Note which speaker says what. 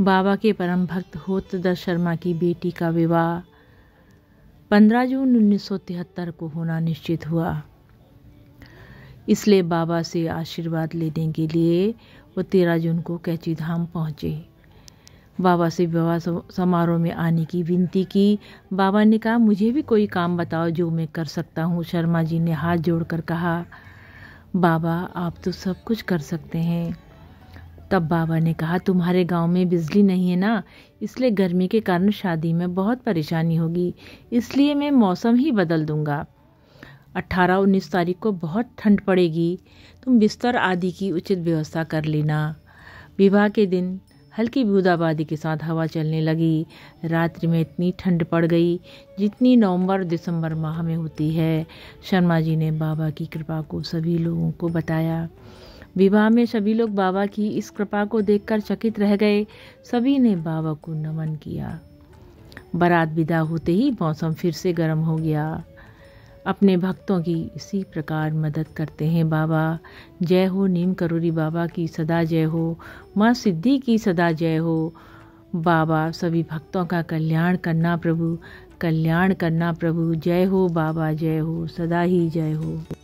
Speaker 1: बाबा के परम भक्त होतदर शर्मा की बेटी का विवाह 15 जून 1973 को होना निश्चित हुआ इसलिए बाबा से आशीर्वाद लेने के लिए वो तेरह जून को कैची धाम पहुँचे बाबा से विवाह समारोह में आने की विनती की बाबा ने कहा मुझे भी कोई काम बताओ जो मैं कर सकता हूँ शर्मा जी ने हाथ जोड़कर कहा बाबा आप तो सब कुछ कर सकते हैं तब बाबर ने कहा तुम्हारे गांव में बिजली नहीं है ना इसलिए गर्मी के कारण शादी में बहुत परेशानी होगी इसलिए मैं मौसम ही बदल दूंगा अट्ठारह उन्नीस तारीख को बहुत ठंड पड़ेगी तुम बिस्तर आदि की उचित व्यवस्था कर लेना विवाह के दिन हल्की बूदाबादी के साथ हवा चलने लगी रात्रि में इतनी ठंड पड़ गई जितनी नवंबर दिसंबर माह में होती है शर्मा जी ने बाबा की कृपा को सभी लोगों को बताया विवाह में सभी लोग बाबा की इस कृपा को देखकर चकित रह गए सभी ने बाबा को नमन किया बारात विदा होते ही मौसम फिर से गर्म हो गया अपने भक्तों की इसी प्रकार मदद करते हैं बाबा जय हो नीम करोरी बाबा की सदा जय हो माँ सिद्धि की सदा जय हो बाबा सभी भक्तों का कल्याण करना प्रभु कल्याण करना प्रभु जय हो बाबा जय हो सदा ही जय हो